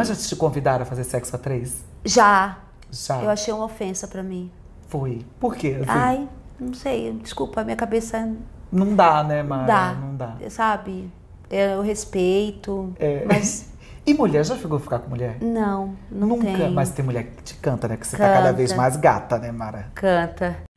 Mas já te convidaram a fazer sexo a três? Já. Já. Eu achei uma ofensa para mim. Foi. Por quê? Assim? Ai, não sei. Desculpa, minha cabeça. Não dá, né, Mara? Dá. Não dá. Sabe? É, eu respeito. É. Mas. E mulher, já chegou a ficar com mulher? Não, não Nunca, mas tem mulher que te canta, né? Que você tá canta. tá cada vez mais gata, né, Mara? Canta.